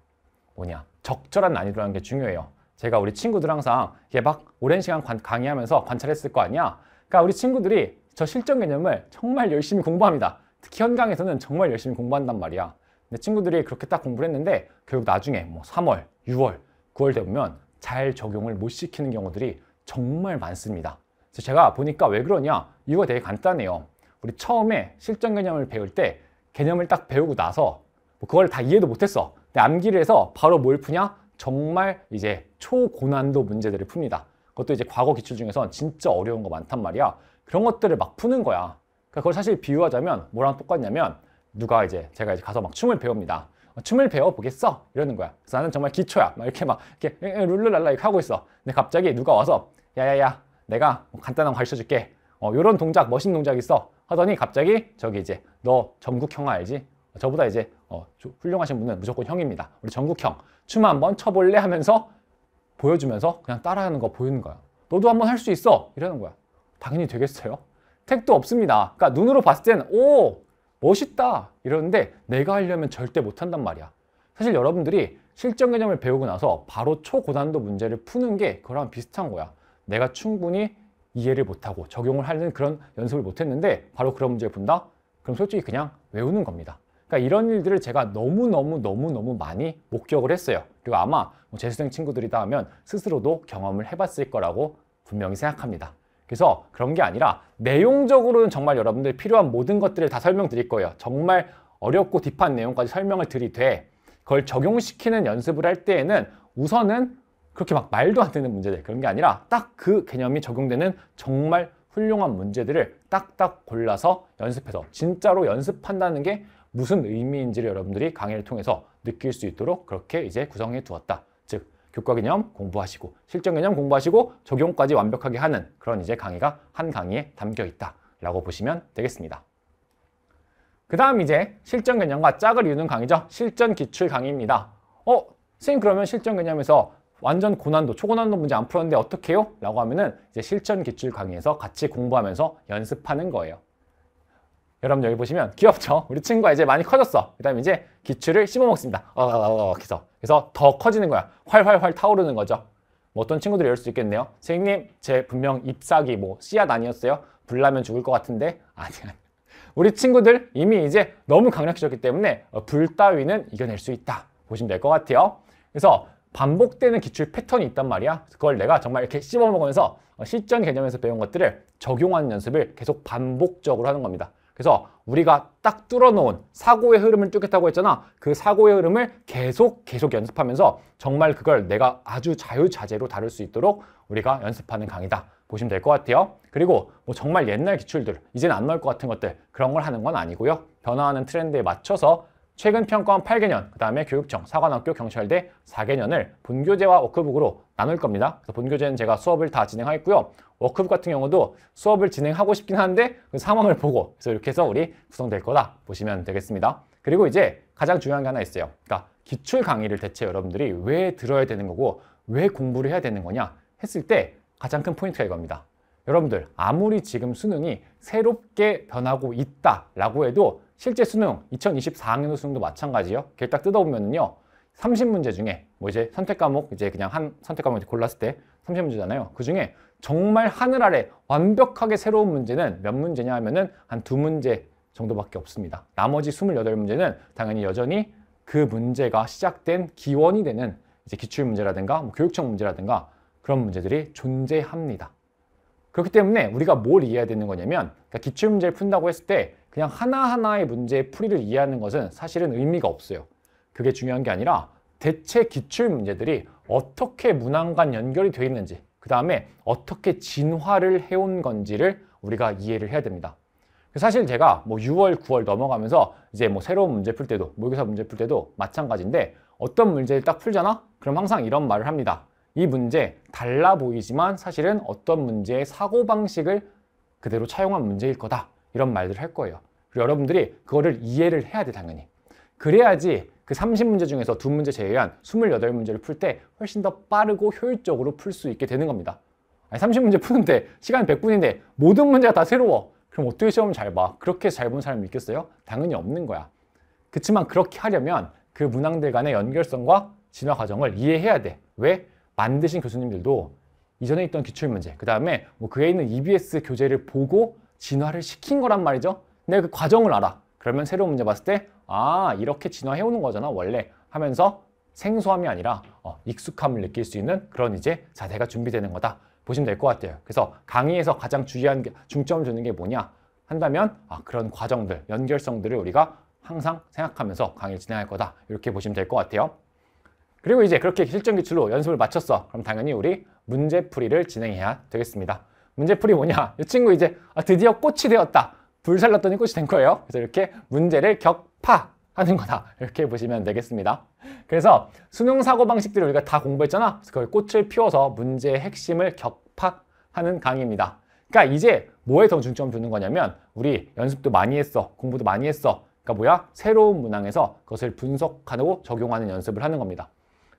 뭐냐 적절한 난이도라는 게 중요해요. 제가 우리 친구들 항상 이게 오랜 시간 관, 강의하면서 관찰했을 거 아니야. 그러니까 우리 친구들이 저 실전 개념을 정말 열심히 공부합니다. 특히 현강에서는 정말 열심히 공부한단 말이야. 근데 친구들이 그렇게 딱 공부를 했는데 결국 나중에 뭐 3월, 6월, 9월 되면 잘 적용을 못 시키는 경우들이 정말 많습니다. 그래서 제가 보니까 왜 그러냐? 이거 되게 간단해요. 우리 처음에 실전 개념을 배울 때 개념을 딱 배우고 나서 뭐 그걸 다 이해도 못했어. 근데 암기를 해서 바로 뭘 푸냐? 정말 이제 초고난도 문제들을 풉니다. 그것도 이제 과거 기출 중에선 진짜 어려운 거 많단 말이야. 그런 것들을 막 푸는 거야. 그러니까 그걸 사실 비유하자면 뭐랑 똑같냐면 누가 이제 제가 이제 가서 막 춤을 배웁니다. 어, 춤을 배워보겠어? 이러는 거야. 그래서 나는 정말 기초야. 막 이렇게 막 이렇게 룰루랄라 이렇게 하고 있어. 근데 갑자기 누가 와서 야야야 내가 뭐 간단한 거 가르쳐줄게. 어, 요런 동작 멋있는 동작 있어. 하더니 갑자기 저기 이제 너전국형 알지? 저보다 이제 어, 훌륭하신 분은 무조건 형입니다. 우리 정국형 춤 한번 춰볼래 하면서 보여주면서 그냥 따라하는 거 보이는 거야. 너도 한번 할 수 있어 이러는 거야. 당연히 되겠어요. 택도 없습니다. 그러니까 눈으로 봤을 때는 오 멋있다 이러는데 내가 하려면 절대 못한단 말이야. 사실 여러분들이 실전 개념을 배우고 나서 바로 초고난도 문제를 푸는 게 그거랑 비슷한 거야. 내가 충분히 이해를 못하고 적용을 하는 그런 연습을 못했는데 바로 그런 문제를 푼다? 그럼 솔직히 그냥 외우는 겁니다. 그러니까 이런 일들을 제가 너무너무 너무너무 많이 목격을 했어요. 그리고 아마 뭐 재수생 친구들이다 하면 스스로도 경험을 해봤을 거라고 분명히 생각합니다. 그래서 그런 게 아니라 내용적으로는 정말 여러분들 필요한 모든 것들을 다 설명드릴 거예요. 정말 어렵고 딥한 내용까지 설명을 드리되 그걸 적용시키는 연습을 할 때에는 우선은 그렇게 막 말도 안 되는 문제들 그런 게 아니라 딱 그 개념이 적용되는 정말 훌륭한 문제들을 딱딱 골라서 연습해서 진짜로 연습한다는 게 무슨 의미인지를 여러분들이 강의를 통해서 느낄 수 있도록 그렇게 이제 구성해 두었다. 즉 교과 개념 공부하시고 실전 개념 공부하시고 적용까지 완벽하게 하는 그런 이제 강의가 한 강의에 담겨 있다라고 보시면 되겠습니다. 그 다음 이제 실전 개념과 짝을 이루는 강의죠. 실전 기출 강의입니다. 어? 선생님 그러면 실전 개념에서 완전 고난도, 초고난도 문제 안 풀었는데 어떻게 해요? 라고 하면은 이제 실전 기출 강의에서 같이 공부하면서 연습하는 거예요. 여러분 여기 보시면 귀엽죠? 우리 친구가 이제 많이 커졌어. 그 다음에 이제 기출을 씹어먹습니다. 어, 어, 어, 어, 그래서. 그래서 더 커지는 거야. 활활활 타오르는 거죠. 뭐 어떤 친구들이 이럴 수 있겠네요. 선생님, 제 분명 잎사귀 뭐 씨앗 아니었어요? 불나면 죽을 것 같은데? 아니야. 우리 친구들 이미 이제 너무 강력해졌기 때문에 어, 불 따위는 이겨낼 수 있다. 보시면 될 것 같아요. 그래서 반복되는 기출 패턴이 있단 말이야. 그걸 내가 정말 이렇게 씹어먹으면서 어, 실전 개념에서 배운 것들을 적용하는 연습을 계속 반복적으로 하는 겁니다. 그래서 우리가 딱 뚫어놓은 사고의 흐름을 뚫겠다고 했잖아. 그 사고의 흐름을 계속 계속 연습하면서 정말 그걸 내가 아주 자유자재로 다룰 수 있도록 우리가 연습하는 강의다. 보시면 될 것 같아요. 그리고 뭐 정말 옛날 기출들, 이제는 안 나올 것 같은 것들 그런 걸 하는 건 아니고요. 변화하는 트렌드에 맞춰서 최근 평가원 8개년, 그 다음에 교육청, 사관학교, 경찰대 4개년을 본교재와 워크북으로 나눌 겁니다. 그래서 본교재는 제가 수업을 다 진행하겠고요. 워크북 같은 경우도 수업을 진행하고 싶긴 한데 그 상황을 보고 그래서 이렇게 해서 우리 구성될 거다 보시면 되겠습니다. 그리고 이제 가장 중요한 게 하나 있어요. 그러니까 기출 강의를 대체 여러분들이 왜 들어야 되는 거고 왜 공부를 해야 되는 거냐 했을 때 가장 큰 포인트가 이겁니다. 여러분들 아무리 지금 수능이 새롭게 변하고 있다라고 해도 실제 수능, 2024학년도 수능도 마찬가지요. 길딱뜯어보면요 30문제 중에 뭐 이제 선택 과목 이제 그냥 한 선택 과목 골랐을 때 30문제잖아요. 그 중에 정말 하늘 아래 완벽하게 새로운 문제는 몇 문제냐 하면은 한 두 문제 정도밖에 없습니다. 나머지 28문제는 당연히 여전히 그 문제가 시작된 기원이 되는 이제 기출 문제라든가 뭐 교육청 문제라든가 그런 문제들이 존재합니다. 그렇기 때문에 우리가 뭘 이해해야 되는 거냐면 그러니까 기출 문제를 푼다고 했을 때 그냥 하나하나의 문제의 풀이를 이해하는 것은 사실은 의미가 없어요. 그게 중요한 게 아니라 대체 기출 문제들이 어떻게 문항간 연결이 되어 있는지 그 다음에 어떻게 진화를 해온 건지를 우리가 이해를 해야 됩니다. 사실 제가 뭐 6월, 9월 넘어가면서 이제 뭐 새로운 문제 풀 때도 모의고사 문제 풀 때도 마찬가지인데 어떤 문제를 딱 풀잖아? 그럼 항상 이런 말을 합니다. 이 문제 달라 보이지만 사실은 어떤 문제의 사고방식을 그대로 차용한 문제일 거다. 이런 말들을 할 거예요. 그리고 여러분들이 그거를 이해를 해야 돼 당연히. 그래야지 그 30문제 중에서 두 문제 제외한 28문제를 풀 때 훨씬 더 빠르고 효율적으로 풀 수 있게 되는 겁니다. 30문제 푸는데 시간 100분인데 모든 문제가 다 새로워. 그럼 어떻게 시험을 잘 봐? 그렇게 잘 본 사람이 있겠어요? 당연히 없는 거야. 그렇지만 그렇게 하려면 그 문항들 간의 연결성과 진화 과정을 이해해야 돼. 왜? 만드신 교수님들도 이전에 있던 기출문제, 그 다음에 뭐 그에 있는 EBS 교재를 보고 진화를 시킨 거란 말이죠. 내가 그 과정을 알아. 그러면 새로운 문제 봤을 때 아, 이렇게 진화해오는 거잖아, 원래. 하면서 생소함이 아니라 어, 익숙함을 느낄 수 있는 그런 이제 자세가 준비되는 거다. 보시면 될 것 같아요. 그래서 강의에서 가장 주의한 게, 중점을 주는 게 뭐냐 한다면 아, 그런 과정들, 연결성들을 우리가 항상 생각하면서 강의를 진행할 거다. 이렇게 보시면 될 것 같아요. 그리고 이제 그렇게 실전 기출로 연습을 마쳤어. 그럼 당연히 우리 문제풀이를 진행해야 되겠습니다. 문제풀이 뭐냐? 이 친구 이제 아, 드디어 꽃이 되었다. 불살랐더니 꽃이 된 거예요. 그래서 이렇게 문제를 격파하는 거다. 이렇게 보시면 되겠습니다. 그래서 수능 사고방식들을 우리가 다 공부했잖아. 그래서 그 꽃을 피워서 문제의 핵심을 격파하는 강의입니다. 그러니까 이제 뭐에 더 중점을 두는 거냐면 우리 연습도 많이 했어. 공부도 많이 했어. 그러니까 뭐야? 새로운 문항에서 그것을 분석하고 적용하는 연습을 하는 겁니다.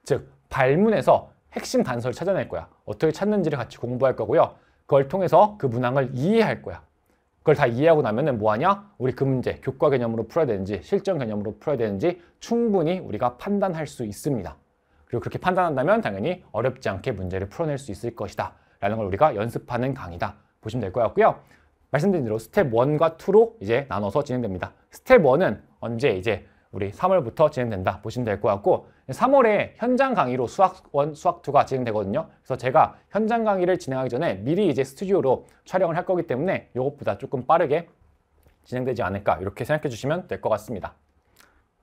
즉, 발문에서 핵심 단서를 찾아낼 거야. 어떻게 찾는지를 같이 공부할 거고요. 그걸 통해서 그 문항을 이해할 거야. 그걸 다 이해하고 나면은 뭐하냐? 우리 그 문제 교과 개념으로 풀어야 되는지 실전 개념으로 풀어야 되는지 충분히 우리가 판단할 수 있습니다. 그리고 그렇게 판단한다면 당연히 어렵지 않게 문제를 풀어낼 수 있을 것이다. 라는 걸 우리가 연습하는 강의다. 보시면 될 것 같고요. 말씀드린 대로 스텝 1과 2로 이제 나눠서 진행됩니다. 스텝 1은 언제 이제 우리 3월부터 진행된다. 보시면 될 것 같고 3월에 현장 강의로 수학 1, 수학2가 진행되거든요. 그래서 제가 현장 강의를 진행하기 전에 미리 이제 스튜디오로 촬영을 할 거기 때문에 이것보다 조금 빠르게 진행되지 않을까 이렇게 생각해 주시면 될 것 같습니다.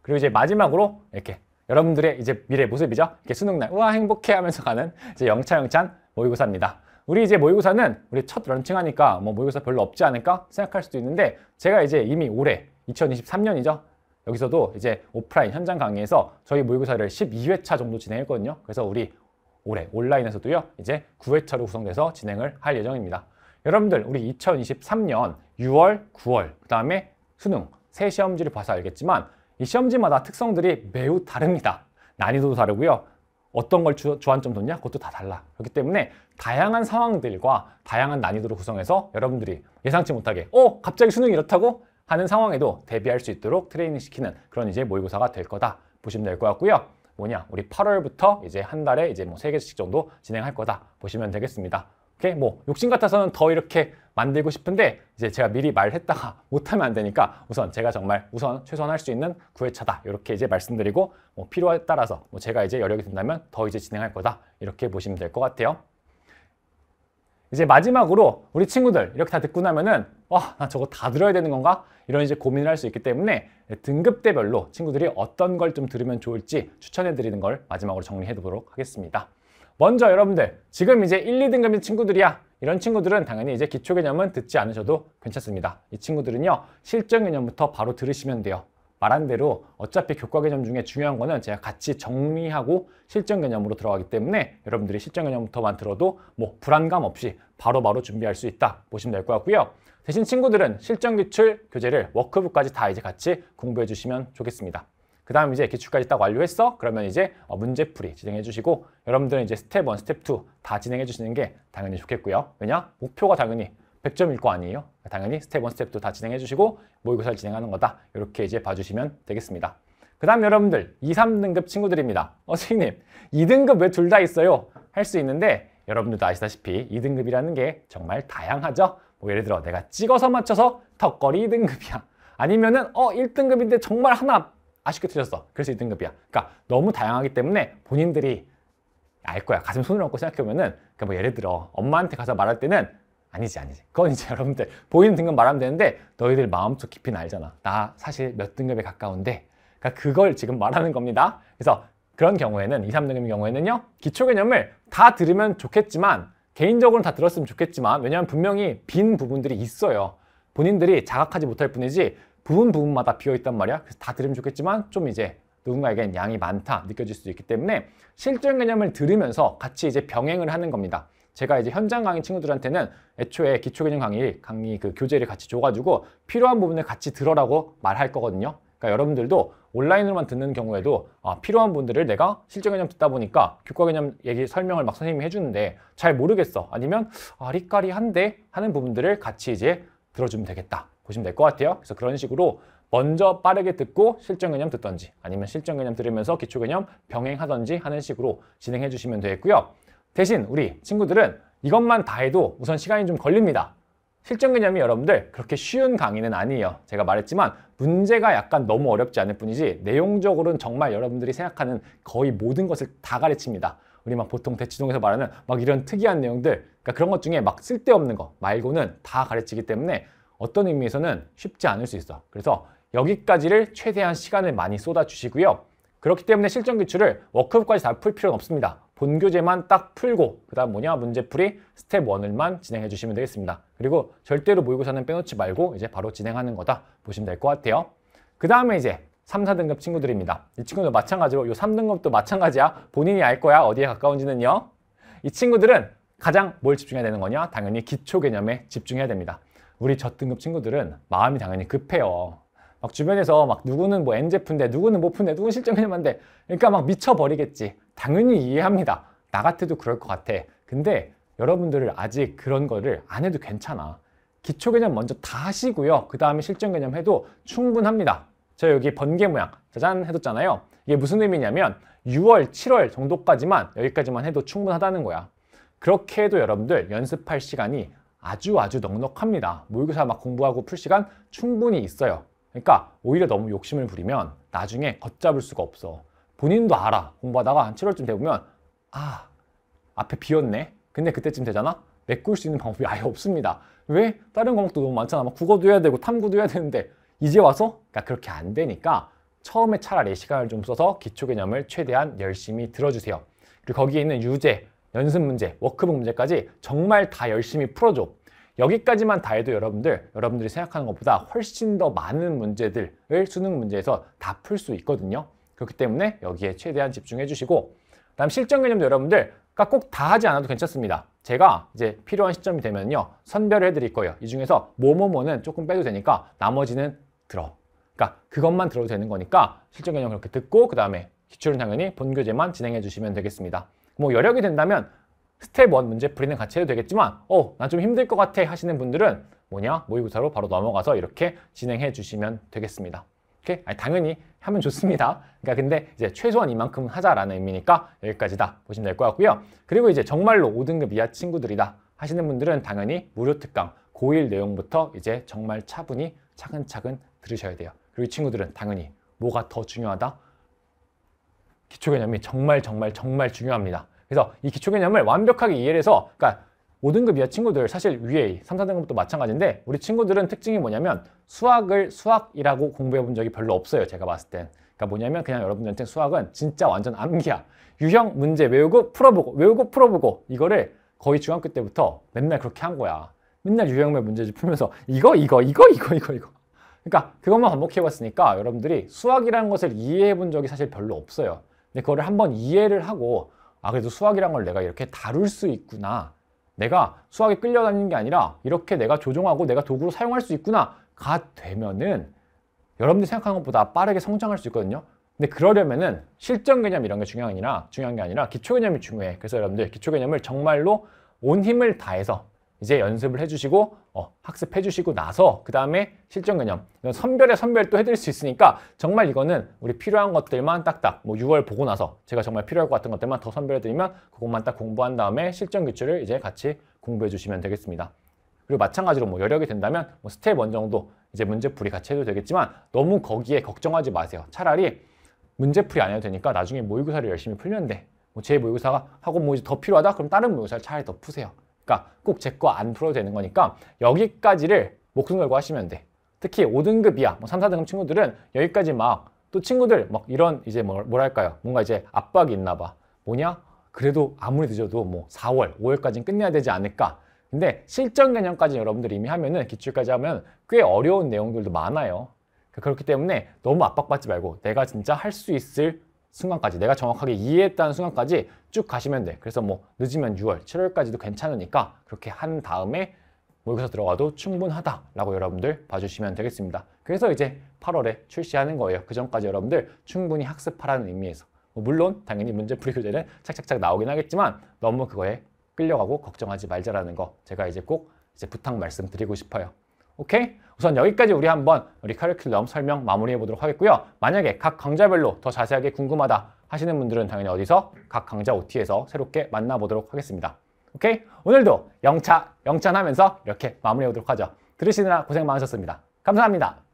그리고 이제 마지막으로 이렇게 여러분들의 이제 미래 모습이죠. 이렇게 수능날 우와 행복해 하면서 가는 이제 영차영찬 모의고사입니다. 우리 이제 모의고사는 우리 첫 런칭하니까 뭐 모의고사 별로 없지 않을까 생각할 수도 있는데 제가 이제 이미 올해 2023년이죠. 여기서도 이제 오프라인 현장 강의에서 저희 모의고사를 12회차 정도 진행했거든요. 그래서 우리 올해 온라인에서도요. 이제 9회차로 구성돼서 진행을 할 예정입니다. 여러분들 우리 2023년 6월, 9월 그 다음에 수능 세 시험지를 봐서 알겠지만 이 시험지마다 특성들이 매우 다릅니다. 난이도도 다르고요. 어떤 걸 주, 안점 뒀냐? 그것도 다 달라. 그렇기 때문에 다양한 상황들과 다양한 난이도로 구성해서 여러분들이 예상치 못하게 어? 갑자기 수능이 이렇다고? 하는 상황에도 대비할 수 있도록 트레이닝시키는 그런 이제 모의고사가 될 거다 보시면 될 것 같고요. 뭐냐 우리 8월부터 이제 한 달에 이제 뭐 3개씩 정도 진행할 거다 보시면 되겠습니다. 오케이 뭐 욕심 같아서는 더 이렇게 만들고 싶은데 이제 제가 미리 말했다가 못하면 안 되니까 우선 제가 정말 우선 최선할수 있는 구회차다 이렇게 이제 말씀드리고 뭐 필요에 따라서 뭐 제가 이제 여력이 된다면 더 이제 진행할 거다 이렇게 보시면 될 것 같아요. 이제 마지막으로 우리 친구들 이렇게 다 듣고 나면은 와, 나 저거 다 들어야 되는 건가? 이런 이제 고민을 할 수 있기 때문에 등급대별로 친구들이 어떤 걸 좀 들으면 좋을지 추천해 드리는 걸 마지막으로 정리해 보도록 하겠습니다. 먼저 여러분들 지금 이제 1, 2등급인 친구들이야 이런 친구들은 당연히 이제 기초 개념은 듣지 않으셔도 괜찮습니다. 이 친구들은요 실전 개념부터 바로 들으시면 돼요. 말한 대로 어차피 교과 개념 중에 중요한 거는 제가 같이 정리하고 실전 개념으로 들어가기 때문에 여러분들이 실전 개념부터만 들어도 뭐 불안감 없이 바로바로 바로 준비할 수 있다 보시면 될 것 같고요. 대신 친구들은 실전 기출 교재를 워크북까지 다 이제 같이 공부해 주시면 좋겠습니다. 그 다음 이제 기출까지 딱 완료했어? 그러면 이제 어, 문제풀이 진행해 주시고 여러분들은 이제 스텝 1, 스텝 2 다 진행해 주시는 게 당연히 좋겠고요. 왜냐? 목표가 당연히 100점일 거 아니에요. 당연히 스텝 1, 스텝 2다 진행해 주시고 모의고사를 진행하는 거다. 이렇게 이제 봐주시면 되겠습니다. 그 다음 여러분들 2, 3등급 친구들입니다. 어, 선생님 2등급 왜 둘 다 있어요? 할 수 있는데 여러분들도 아시다시피 2등급이라는 게 정말 다양하죠. 뭐 예를 들어 내가 찍어서 맞춰서 턱걸이 2등급이야. 아니면은 어 1등급인데 정말 하나 아쉽게 틀렸어. 그래서 2등급이야. 그러니까 너무 다양하기 때문에 본인들이 알 거야. 가슴 손을 얹고 생각해보면은 그뭐 그러니까 예를 들어 엄마한테 가서 말할 때는 아니지 아니지 그건 이제 여러분들 보이는 등급 말하면 되는데 너희들 마음속 깊이는 알잖아 나 사실 몇 등급에 가까운데 그러니까 그걸 지금 말하는 겁니다 그래서 그런 경우에는 2, 3등급인 경우에는요 기초 개념을 다 들으면 좋겠지만 개인적으로다 들었으면 좋겠지만 왜냐하면 분명히 빈 부분들이 있어요 본인들이 자각하지 못할 뿐이지 부분 부분마다 비어있단 말이야 그래서 다 들으면 좋겠지만 좀 이제 누군가에겐 양이 많다 느껴질 수도 있기 때문에 실전 개념을 들으면서 같이 이제 병행을 하는 겁니다 제가 이제 현장 강의 친구들한테는 애초에 기초개념 강의, 강의 그 교재를 같이 줘가지고 필요한 부분을 같이 들어라고 말할 거거든요. 그러니까 여러분들도 온라인으로만 듣는 경우에도 아, 필요한 분들을 내가 실전 개념 듣다 보니까 교과 개념 얘기 설명을 막 선생님이 해주는데 잘 모르겠어 아니면 아리까리한데 하는 부분들을 같이 이제 들어주면 되겠다 보시면 될 것 같아요 그래서 그런 식으로 먼저 빠르게 듣고 실전 개념 듣던지 아니면 실전 개념 들으면서 기초 개념 병행하던지 하는 식으로 진행해 주시면 되겠고요 대신 우리 친구들은 이것만 다 해도 우선 시간이 좀 걸립니다. 실전 개념이 여러분들 그렇게 쉬운 강의는 아니에요. 제가 말했지만 문제가 약간 너무 어렵지 않을 뿐이지 내용적으로는 정말 여러분들이 생각하는 거의 모든 것을 다 가르칩니다. 우리 막 보통 대치동에서 말하는 막 이런 특이한 내용들 그러니까 그런 것 중에 막 쓸데없는 거 말고는 다 가르치기 때문에 어떤 의미에서는 쉽지 않을 수 있어. 그래서 여기까지를 최대한 시간을 많이 쏟아주시고요. 그렇기 때문에 실전 기출을 워크업까지 다 풀 필요는 없습니다. 본교재만 딱 풀고 그 다음 뭐냐 문제풀이 스텝 1을만 진행해 주시면 되겠습니다. 그리고 절대로 모의고사는 빼놓지 말고 이제 바로 진행하는 거다 보시면 될 것 같아요. 그 다음에 이제 3, 4등급 친구들입니다. 이 친구도 마찬가지로 이 3등급도 마찬가지야. 본인이 알 거야. 어디에 가까운지는요. 이 친구들은 가장 뭘 집중해야 되는 거냐? 당연히 기초 개념에 집중해야 됩니다. 우리 저등급 친구들은 마음이 당연히 급해요. 막 주변에서 막 누구는 뭐 N제프인데 누구는 모프인데 뭐 누구는 실전 개념한데 그러니까 막 미쳐버리겠지 당연히 이해합니다 나 같아도 그럴 것 같아 근데 여러분들을 아직 그런 거를 안 해도 괜찮아 기초 개념 먼저 다 하시고요 그 다음에 실전 개념 해도 충분합니다 저 여기 번개 모양 짜잔 해뒀잖아요 이게 무슨 의미냐면 6월, 7월 정도까지만 여기까지만 해도 충분하다는 거야 그렇게 해도 여러분들 연습할 시간이 아주 아주 넉넉합니다 모의고사 막 공부하고 풀 시간 충분히 있어요 그러니까 오히려 너무 욕심을 부리면 나중에 걷잡을 수가 없어. 본인도 알아. 공부하다가 한 7월쯤 되면 아 앞에 비었네. 근데 그때쯤 되잖아. 메꿀 수 있는 방법이 아예 없습니다. 왜? 다른 과목도 너무 많잖아. 막 국어도 해야 되고 탐구도 해야 되는데 이제 와서 그러니까 그렇게 안 되니까 처음에 차라리 시간을 좀 써서 기초 개념을 최대한 열심히 들어주세요. 그리고 거기에 있는 유제, 연습 문제, 워크북 문제까지 정말 다 열심히 풀어줘. 여기까지만 다 해도 여러분들, 여러분들이 생각하는 것보다 훨씬 더 많은 문제들을 수능 문제에서 다 풀 수 있거든요. 그렇기 때문에 여기에 최대한 집중해 주시고 다음 실전 개념도 여러분들 그러니까 꼭다 하지 않아도 괜찮습니다. 제가 이제 필요한 시점이 되면요. 선별을 해드릴 거예요. 이 중에서 뭐뭐뭐는 조금 빼도 되니까 나머지는 들어. 그러니까 그것만 들어도 되는 거니까 실전 개념 그렇게 듣고 그 다음에 기출은 당연히 본 교재만 진행해 주시면 되겠습니다. 뭐 여력이 된다면 스텝 1 문제 풀이는 같이 해도 되겠지만 어, 난 좀 힘들 것 같아 하시는 분들은 뭐냐? 모의고사로 바로 넘어가서 이렇게 진행해 주시면 되겠습니다. 오케이? 아니, 당연히 하면 좋습니다. 그러니까 근데 이제 최소한 이만큼 하자라는 의미니까 여기까지다 보시면 될 것 같고요. 그리고 이제 정말로 5등급 이하 친구들이다 하시는 분들은 당연히 무료 특강 고1 내용부터 이제 정말 차분히 차근차근 들으셔야 돼요. 그리고 이 친구들은 당연히 뭐가 더 중요하다? 기초개념이 정말 정말 정말 중요합니다. 그래서 이 기초 개념을 완벽하게 이해를 해서 그러니까 5등급 이하 친구들 사실 위에 3, 4등급도 마찬가지인데 우리 친구들은 특징이 뭐냐면 수학을 수학이라고 공부해 본 적이 별로 없어요 제가 봤을 땐 그러니까 뭐냐면 그냥 여러분들한테 수학은 진짜 완전 암기야 유형 문제 외우고 풀어보고 외우고 풀어보고 이거를 거의 중학교 때부터 맨날 그렇게 한 거야 맨날 유형의 문제집 풀면서 이거 이거 이거 이거 이거 이거 그러니까 그것만 반복해 봤으니까 여러분들이 수학이라는 것을 이해해 본 적이 사실 별로 없어요 근데 그거를 한번 이해를 하고 아 그래도 수학이란 걸 내가 이렇게 다룰 수 있구나 내가 수학에 끌려다니는 게 아니라 이렇게 내가 조종하고 내가 도구로 사용할 수 있구나가 되면은 여러분들이 생각하는 것보다 빠르게 성장할 수 있거든요 근데 그러려면은 실전 개념 이런 게 중요한 게 아니라 중요한 게 아니라 기초 개념이 중요해 그래서 여러분들 기초 개념을 정말로 온 힘을 다해서 이제 연습을 해주시고 어, 학습해주시고 나서 그 다음에 실전 개념 선별의 선별도 해드릴 수 있으니까 정말 이거는 우리 필요한 것들만 딱딱 뭐 6월 보고 나서 제가 정말 필요할 것 같은 것들만 더 선별해드리면 그것만 딱 공부한 다음에 실전 기출을 이제 같이 공부해 주시면 되겠습니다. 그리고 마찬가지로 뭐 여력이 된다면 뭐 스텝 1 정도 이제 문제풀이 같이 해도 되겠지만 너무 거기에 걱정하지 마세요. 차라리 문제풀이 안 해도 되니까 나중에 모의고사를 열심히 풀면 돼. 뭐 제 모의고사가 하고 뭐 이제 더 필요하다? 그럼 다른 모의고사를 차라리 더 푸세요. 그니까꼭제거안 풀어도 되는 거니까 여기까지를 목숨 걸고 하시면 돼. 특히 5등급 이야, 뭐 3, 4등급 친구들은 여기까지 막 또 친구들 막 이런 이제 뭐, 뭐랄까요. 뭔가 이제 압박이 있나 봐. 뭐냐? 그래도 아무리 늦어도 뭐 4월, 5월까지는 끝내야 되지 않을까. 근데 실전 개념까지 여러분들이 이미 하면은 기출까지 하면 꽤 어려운 내용들도 많아요. 그렇기 때문에 너무 압박받지 말고 내가 진짜 할 수 있을 순간까지 내가 정확하게 이해했다는 순간까지 쭉 가시면 돼. 그래서 뭐 늦으면 6월, 7월까지도 괜찮으니까 그렇게 한 다음에 모의고사 들어가도 충분하다라고 여러분들 봐주시면 되겠습니다. 그래서 이제 8월에 출시하는 거예요. 그 전까지 여러분들 충분히 학습하라는 의미에서 뭐 물론 당연히 문제풀이 교재는 착착착 나오긴 하겠지만 너무 그거에 끌려가고 걱정하지 말자라는 거 제가 이제 꼭 이제 부탁 말씀드리고 싶어요. 오케이? 우선 여기까지 우리 한번 우리 커리큘럼 설명 마무리해 보도록 하겠고요. 만약에 각 강좌별로 더 자세하게 궁금하다 하시는 분들은 당연히 어디서 각 강좌 OT에서 새롭게 만나보도록 하겠습니다. 오케이? 오늘도 영차, 영찬하면서 이렇게 마무리해 보도록 하죠. 들으시느라 고생 많으셨습니다. 감사합니다.